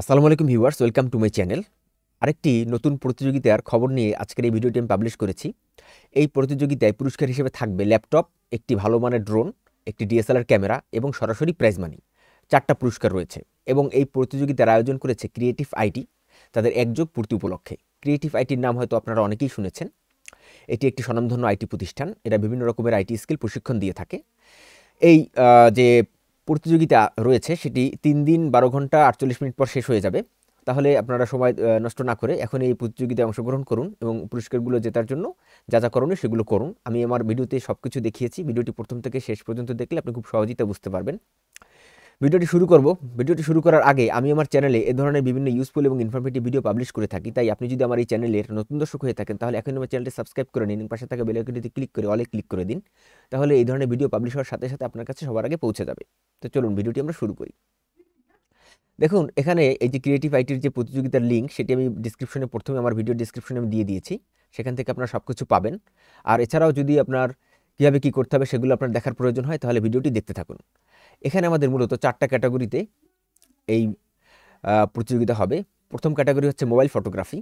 আসসালামু আলাইকুম viewers welcome to my channel আরেকটি নতুন প্রতিযোগিতার খবর নিয়ে আজকের এই ভিডিওটি আমি পাবলিশ করেছি এই প্রতিযোগিতায় পুরস্কার হিসেবে থাকবে ল্যাপটপ একটি ভালো মানের ড্রোন একটি ডিএসএলআর ক্যামেরা এবং সরাসরি প্রাইজ মানি চারটা পুরস্কার রয়েছে এবং এই প্রতিযোগিতার আয়োজন করেছে ক্রিয়েটিভ আইটি তাদের একযোগ পূর্তি উপলক্ষে ক্রিয়েটিভ আইটির নাম হয়তো আপনারা অনেকেই শুনেছেন এটি একটি স্বনামধন্য আইটি প্রতিষ্ঠান এরা বিভিন্ন রকমের আইটি স্কিল প্রশিক্ষণ দিয়ে থাকে এই যে প্রতিযোগিতা রয়েছে সেটি তিন দিন বারো ঘন্টা আটচল্লিশ মিনিট পর শেষ হয়ে যাবে তাহলে আপনারা সময় নষ্ট না করে এখন এই প্রতিযোগিতায় অংশগ্রহণ করুন এবং পুরস্কারগুলো জেতার জন্য যা যা করণীয় সেগুলো করুন আমি আমার ভিডিওতে সব কিছু দেখিয়েছি ভিডিওটি প্রথম থেকে শেষ পর্যন্ত দেখলে আপনি খুব সহজিতা বুঝতে পারবেন ভিডিওটি শুরু করব ভিডিওটি শুরু করার আগে আমি আমার চ্যানেলে এ ধরনের বিভিন্ন ইউজফুল এবং ইনফরমেটিভ ভিডিও পাবলিশ করে থাকি তাই আপনি যদি আমার এই চ্যানেলের নতুন দর্শক হয়ে থাকেন তাহলে এখন আমার চ্যানেলটি সাবস্ক্রাইব করে নিন পাশে থাকা বেলাইকনটিতে ক্লিক করে অলে ক্লিক করে দিন তাহলে এই ধরনের ভিডিও পাবলিশ হওয়ার সাথে সাথে আপনার কাছে সবার আগে পৌঁছে যাবে তো চলুন ভিডিওটি আমরা শুরু করি দেখুন এখানে এই যে ক্রিয়েটিভ আইটির যে প্রতিযোগিতার লিঙ্ক সেটি আমি ডিসক্রিপশনে প্রথমে আমার ভিডিও ডিসক্রিপশনে আমি দিয়ে দিয়েছি সেখান থেকে আপনারা সব কিছু পাবেন আর এছাড়াও যদি আপনার কীভাবে কী করতে হবে সেগুলো আপনার দেখার প্রয়োজন হয় তাহলে ভিডিওটি দেখতে থাকুন এখানে আমাদের মূলত চারটা ক্যাটাগরিতে এই প্রতিযোগিতা হবে প্রথম ক্যাটাগরি হচ্ছে মোবাইল ফটোগ্রাফি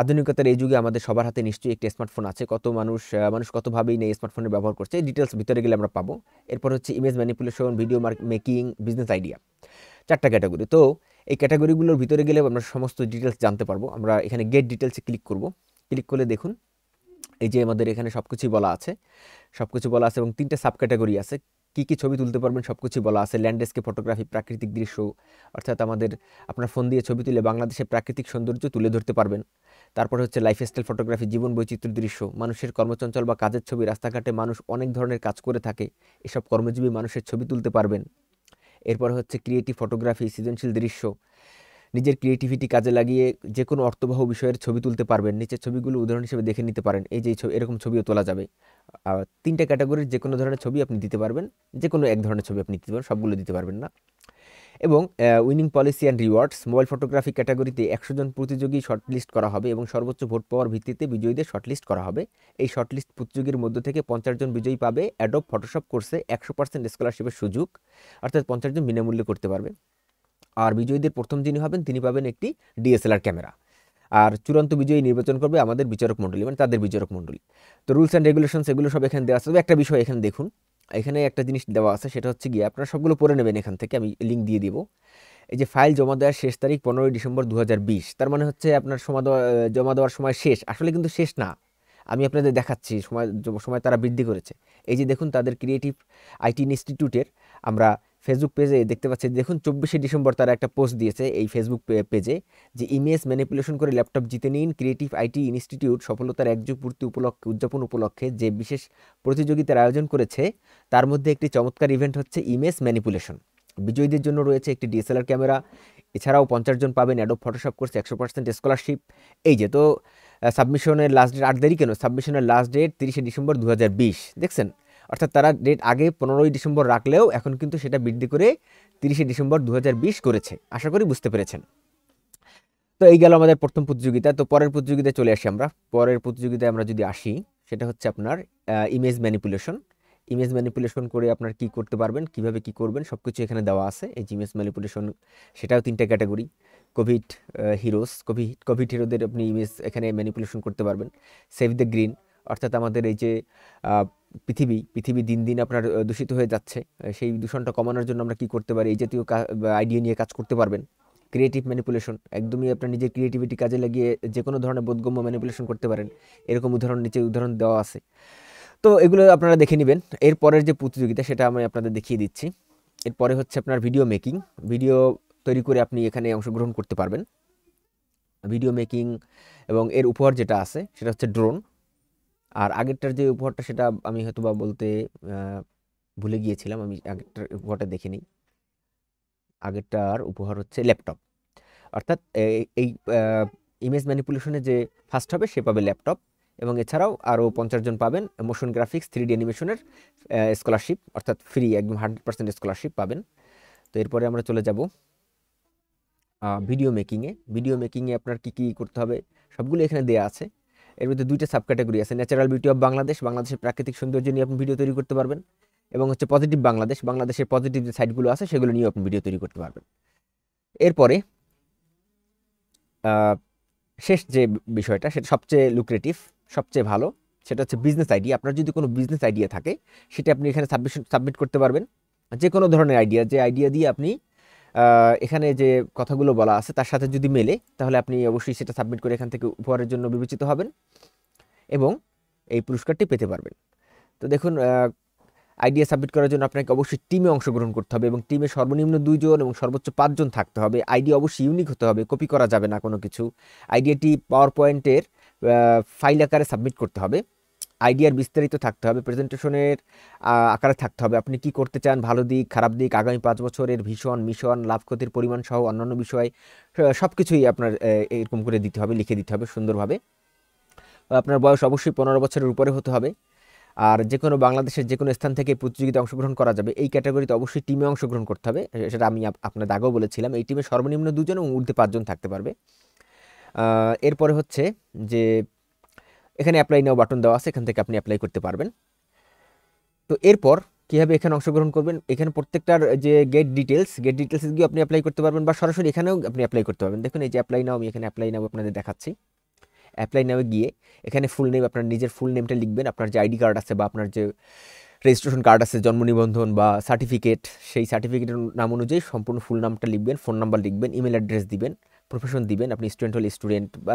আধুনিকতার এই যুগে আমাদের সবার হাতে নিশ্চয়ই একটি স্মার্টফোন আছে কত মানুষ মানুষ কতভাবেই নেই স্মার্টফোনের ব্যবহার করছে ডিটেলস ভিতরে গেলে আমরা পাবো এরপর হচ্ছে image manipulation video making business idea চারটা ক্যাটাগরি তো এই ক্যাটাগরিগুলোর ভিতরে গেলে আমরা সমস্ত ডিটেলস জানতে পারবো আমরা এখানে গেট ডিটেলসে ক্লিক করব ক্লিক করলে দেখুন এই যে আমাদের এখানে সব কিছুই বলা আছে সব কিছু বলা আছে এবং তিনটে সাব ক্যাটাগরি আছে কি কি ছবি তুলতে পারবেন সব কিছুই বলা আছে ল্যান্ডস্কেপ ফটোগ্রাফি প্রাকৃতিক দৃশ্য অর্থাৎ আমাদের আপনার ফোন দিয়ে ছবি তুলে বাংলাদেশের প্রাকৃতিক সৌন্দর্য তুলে ধরতে পারবেন তারপরে হচ্ছে লাইফ স্টাইল ফটোগ্রাফি জীবন বৈচিত্র্য দৃশ্য মানুষের কর্মচঞ্চল বা কাজের ছবি রাস্তাঘাটে মানুষ অনেক ধরনের কাজ করে থাকে এসব কর্মজীবী মানুষের ছবি তুলতে পারবেন এরপর হচ্ছে ক্রিয়েটিভ ফটোগ্রাফি সৃজনশীল দৃশ্য নিজের ক্রিয়েটিভিটি কাজে লাগিয়ে যে কোনো অর্থবহ বিষয়ের ছবি তুলতে পারবেন নিচের ছবিগুলো উদাহরণ হিসেবে দেখে নিতে পারেন এই যে ছবি এরকম ছবিও তোলা যাবে তিনটা ক্যাটাগরির যে কোনো ধরনের ছবি আপনি দিতে পারবেন যে কোনো এক ধরনের ছবি আপনি দিতে পারেন সবগুলো দিতে পারবেন না এবং winning policy and rewards mobile photography ক্যাটাগরিতে একশো জন প্রতিযোগী শর্টলিস্ট করা হবে এবং সর্বোচ্চ ভোট পাওয়ার ভিত্তিতে বিজয়ীদের শর্টলিস্ট করা হবে এই শর্টলিস্ট প্রতিযোগীর মধ্য থেকে পঞ্চাশ জন বিজয়ী পাবে অ্যাডব ফটোশপ কোর্সে একশো পার্সেন্ট স্কলারশিপের সুযোগ অর্থাৎ পঞ্চাশ জন বিনামূল্যে করতে পারবে আর বিজয়ীদের প্রথম যিনি হবেন তিনি পাবেন একটি ডিএসএলআর ক্যামেরা আর চূড়ান্ত বিজয়ী নির্বাচন করবে আমাদের বিচারক মণ্ডলী মানে তাদের বিচারক মণ্ডলী তো রুলস অ্যান্ড রেগুলেশনস এগুলো সব এখানে দেওয়া আছে তবে একটা বিষয় এখানে দেখুন এখানে একটা জিনিস দেওয়া আছে সেটা হচ্ছে গিয়ে আপনারা সবগুলো পড়ে নেবেন এখান থেকে আমি লিঙ্ক দিয়ে দিব এই যে ফাইল জমা দেওয়ার শেষ তারিখ পনেরোই ডিসেম্বর দু তার মানে হচ্ছে আপনার সময় জমা দেওয়ার সময় শেষ আসলে কিন্তু শেষ না আমি আপনাদের দেখাচ্ছি সময় সময় তারা বৃদ্ধি করেছে এই যে দেখুন তাদের ক্রিয়েটিভ আইটি ইনস্টিটিউটের আমরা ফেসবুক পেজে দেখতে পাচ্ছি দেখুন চব্বিশে ডিসেম্বর তারা একটা পোস্ট দিয়েছে এই ফেসবুক পেজে যে ইমেজ ম্যানিপুলেশন করে ল্যাপটপ জিতে নিন ক্রিয়েটিভ আইটি ইনস্টিটিউট সফলতার একযোগ পূর্তি উপলক্ষে উদযাপন উপলক্ষে যে বিশেষ প্রতিযোগিতার আয়োজন করেছে তার মধ্যে একটি চমৎকার ইভেন্ট হচ্ছে ইমেজ ম্যানিপুলেশন বিজয়ীদের জন্য রয়েছে একটি ডিএসএলআর ক্যামেরা এছাড়াও পঞ্চাশ জন পাবেন অ্যাডোব ফটোশপ কোর্স একশো পার্সেন্ট স্কলারশিপ এই যে তো সাবমিশনের লাস্ট ডেট আট দেরি কেন সাবমিশনের লাস্ট ডেট তিরিশে ডিসেম্বর দু দেখছেন অর্থাৎ তারা ডেট আগে পনেরোই ডিসেম্বর রাখলেও এখন কিন্তু সেটা বৃদ্ধি করে তিরিশে ডিসেম্বর দু করেছে আশা করি বুঝতে পেরেছেন তো এই গেল আমাদের প্রথম প্রতিযোগিতা তো পরের প্রতিযোগিতায় চলে আসি আমরা পরের প্রতিযোগিতায় আমরা যদি আসি সেটা হচ্ছে আপনার ইমেজ ম্যানিপুলেশন ইমেজ ম্যানিপুলেশন করে আপনার কি করতে পারবেন কিভাবে কি করবেন সব কিছু এখানে দেওয়া আছে এই ইমেজ ম্যানিপুলেশন সেটাও তিনটা category covid heroes covid covid হিরোদের আপনি ইমেজ এখানে ম্যানিপুলেশন করতে পারবেন সেভ দ্য গ্রিন অর্থাৎ আমাদের এই যে পৃথিবী পৃথিবী দিন দিন আপনার দূষিত হয়ে যাচ্ছে সেই দূষণটা কমানোর জন্য আমরা কি করতে পারি এই জাতীয় আইডিয়া নিয়ে কাজ করতে পারবেন ক্রিয়েটিভ ম্যানিপুলেশন একদমই আপনার নিজের ক্রিয়েটিভিটি কাজে লাগিয়ে যে কোনো ধরনের বোধগম্য ম্যানিপুলেশন করতে পারেন এরকম উদাহরণ নিচে উদাহরণ দেওয়া আছে তো এগুলো আপনারা দেখে নেবেন এরপরের যে প্রতিযোগিতা সেটা আমি আপনাদের দেখিয়ে দিচ্ছি এরপরে হচ্ছে আপনার ভিডিও মেকিং ভিডিও তৈরি করে আপনি এখানে অংশগ্রহণ করতে পারবেন ভিডিও মেকিং এবং এর উপহার যেটা আছে সেটা হচ্ছে ড্রোন আর আগেরটার যে উপহারটা সেটা আমি হয়তো বা বলতে ভুলে গিয়েছিলাম আমি আগেরটার উপহারটা দেখিনি আগেরটার উপহার হচ্ছে ল্যাপটপ অর্থাৎ এই ইমেজ ম্যানিপুলেশনে যে ফার্স্ট হবে সে পাবে ল্যাপটপ এবং এছাড়াও আরও পঞ্চাশ জন পাবেন মোশন গ্রাফিক্স থ্রি ডি অ্যানিমেশনের স্কলারশিপ অর্থাৎ ফ্রি একদম হান্ড্রেড পার্সেন্ট স্কলারশিপ পাবেন তো এরপরে আমরা চলে যাব ভিডিও মেকিংয়ে ভিডিও মেকিংয়ে আপনার কি কি করতে হবে সবগুলো এখানে দেয়া আছে এর মধ্যে দুইটা সাব ক্যাটাগরি আছে ন্যাচারাল বিউটি অফ বাংলাদেশ বাংলাদেশের প্রাকৃতিক সৌন্দর্য নিয়ে আপনি ভিডিও তৈরি করতে পারবেন এবং হচ্ছে পজিটিভ বাংলাদেশ বাংলাদেশের পজিটিভ যে সাইটগুলো আছে সেগুলো নিয়ে আপনি ভিডিও তৈরি করতে পারবেন এরপরে শেষ যে বিষয়টা সেটা সবচেয়ে লুক্রেটিভ সবচেয়ে ভালো সেটা হচ্ছে বিজনেস আইডিয়া আপনার যদি কোনো বিজনেস আইডিয়া থাকে সেটা আপনি এখানে সাবমিশন সাবমিট করতে পারবেন যে কোনো ধরনের আইডিয়া যে আইডিয়া দিয়ে আপনি এখানে যে কথাগুলো বলা আছে তার সাথে যদি মেলে তাহলে আপনি অবশ্যই সেটা সাবমিট করে এখান থেকে উপহারের জন্য বিবেচিত হবেন এবং এই পুরস্কারটি পেতে পারবেন তো দেখুন আইডিয়া সাবমিট করার জন্য আপনাকে অবশ্যই টিমে অংশগ্রহণ করতে হবে এবং টিমে সর্বনিম্ন দুইজন এবং সর্বোচ্চ পাঁচজন থাকতে হবে আইডিয়া অবশ্যই ইউনিক হতে হবে কপি করা যাবে না কোনো কিছু আইডিয়াটি পাওয়ার পয়েন্টের ফাইল আকারে সাবমিট করতে হবে আইডিয়ার বিস্তারিত থাকতে হবে প্রেজেন্টেশনের আকারে থাকতে হবে আপনি কি করতে চান ভালো দিক খারাপ দিক আগামী পাঁচ বছরের ভীষণ মিশন লাভ ক্ষতির পরিমাণ সহ অন্যান্য বিষয় সব কিছুই আপনার এরকম করে দিতে হবে লিখে দিতে হবে সুন্দরভাবে আপনার বয়স অবশ্যই পনেরো বছরের উপরে হতে হবে আর যে কোনো বাংলাদেশের যে কোনো স্থান থেকে প্রতিযোগিতায় অংশগ্রহণ করা যাবে এই ক্যাটাগরিতে অবশ্যই টিমে অংশগ্রহণ করতে হবে সেটা আমি আপনার আগেও বলেছিলাম এই টিমে সর্বনিম্ন দুজন এবং উর্ধে পাঁচজন থাকতে পারবে এরপরে হচ্ছে যে এখানে অ্যাপ্লাই নেওয়া বাটন দেওয়া আছে এখান থেকে আপনি অ্যাপ্লাই করতে পারবেন তো এরপর কীভাবে এখানে অংশগ্রহণ করবেন এখানে প্রত্যেকটার যে গেট ডিটেলস গেট ডিটেলস গিয়ে আপনি অ্যাপ্লাই করতে পারবেন বা সরাসরি এখানেও আপনি অ্যাপ্লাই করতে পারবেন দেখুন এই যে অ্যাপ্লাই নাও আমি এখানে অ্যাপ্লাই নাও আপনাদের দেখাচ্ছি অ্যাপ্লাই নামে গিয়ে এখানে ফুল নেম আপনার নিজের ফুল নেমটা লিখবেন আপনার যে আইডি কার্ড আছে বা আপনার যে রেজিস্ট্রেশন কার্ড আছে জন্ম নিবন্ধন বা সার্টিফিকেট সেই সার্টিফিকেটের নাম অনুযায়ী সম্পূর্ণ ফুল নামটা লিখবেন ফোন নাম্বার লিখবেন ইমেল অ্যাড্রেস দিবেন প্রফেশন দিবেন আপনি স্টুডেন্ট হলে স্টুডেন্ট বা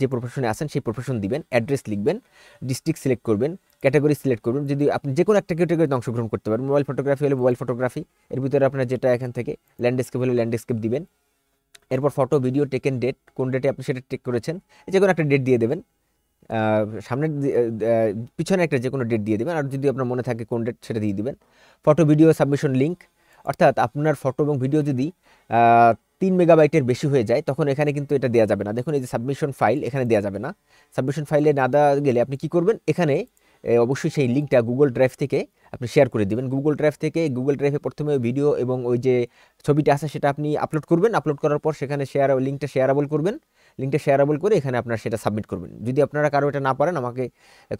যে প্রফেশনে আছেন সেই প্রফেশন দিবেন অ্যাড্রেস লিখবেন ডিস্ট্রিক্ট সিলেক্ট করবেন ক্যাটাগরি সিলেক্ট করবেন যদি আপনি যে কোনো একটা ক্যাটাগরিতে অংশগ্রহণ করতে পারেন মোবাইল ফটোগ্রাফি হলে মোবাইল ফটোগ্রাফি এর ভিতরে আপনার যেটা এখান থেকে ল্যান্ডস্কেপ হলে ল্যান্ডস্কেপ দিবেন এরপর ফটো ভিডিও টেকেন ডেট কোন ডেটে আপনি সেটা টেক করেছেন যে কোনো একটা ডেট দিয়ে দেবেন সামনের পিছনে একটা যে কোনো ডেট দিয়ে দেবেন আর যদি আপনার মনে থাকে কোন ডেট সেটা দিয়ে দেবেন ফটো ভিডিও সাবমিশন লিঙ্ক অর্থাৎ আপনার ফটো এবং ভিডিও যদি তিন মেগাবাইটের বেশি হয়ে যায় তখন এখানে কিন্তু এটা দেওয়া যাবে না দেখুন এই যে সাবমিশন ফাইল এখানে দেওয়া যাবে না সাবমিশন ফাইলে না দেওয়া গেলে আপনি কি করবেন এখানে অবশ্যই সেই লিঙ্কটা গুগল ড্রাইভ থেকে আপনি শেয়ার করে দেবেন গুগল ড্রাইভ থেকে গুগল ড্রাইভে প্রথমে ভিডিও এবং ওই যে ছবিটা আছে সেটা আপনি আপলোড করবেন আপলোড করার পর সেখানে শেয়ার লিঙ্কটা শেয়ারাবল করবেন লিঙ্কটা শেয়ারাবল করে এখানে আপনার সেটা সাবমিট করবেন যদি আপনারা কারো এটা না পারেন আমাকে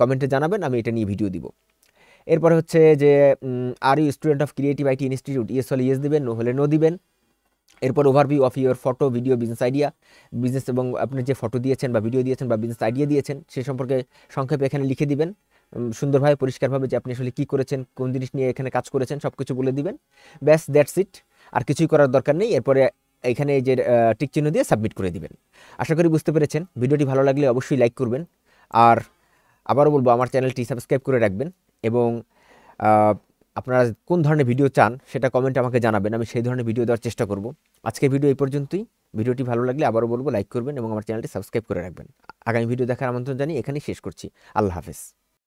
কমেন্টে জানাবেন আমি এটা নিয়ে ভিডিও দিব এরপরে হচ্ছে যে are you student of creative IT institute yes হলে ইয়েস দেবেন নো হলে নো দিবেন এরপর overview of your photo video business idea business এবং আপনি যে ফটো দিয়েছেন বা ভিডিও দিয়েছেন বা বিজনেস আইডিয়া দিয়েছেন সে সম্পর্কে সংক্ষেপে এখানে লিখে দিবেন সুন্দরভাবে পরিষ্কারভাবে যে আপনি আসলে কী করেছেন কোন জিনিস নিয়ে এখানে কাজ করেছেন সব কিছু বলে দিবেন ব্যাস দ্যাটস ইট আর কিছুই করার দরকার নেই এরপরে এখানে যে টিক চিহ্ন দিয়ে সাবমিট করে দিবেন আশা করি বুঝতে পেরেছেন ভিডিওটি ভালো লাগলে অবশ্যই লাইক করবেন আর আবারও বলবো আমার চ্যানেলটি সাবস্ক্রাইব করে রাখবেন এবং আপনারা কোন ধরনের ভিডিও চান সেটা কমেন্টে আমাকে জানাবেন আমি সেই ধরনের ভিডিও দেওয়ার চেষ্টা করব আজকের ভিডিও এই পর্যন্তই ভিডিওটি ভালো লাগলে আবারও বলবো লাইক করবেন এবং আমার চ্যানেলটি সাবস্ক্রাইব করে রাখবেন আগামী ভিডিও দেখার আমন্ত্রণ জানিয়ে এখানেই শেষ করছি আল্লাহ হাফেজ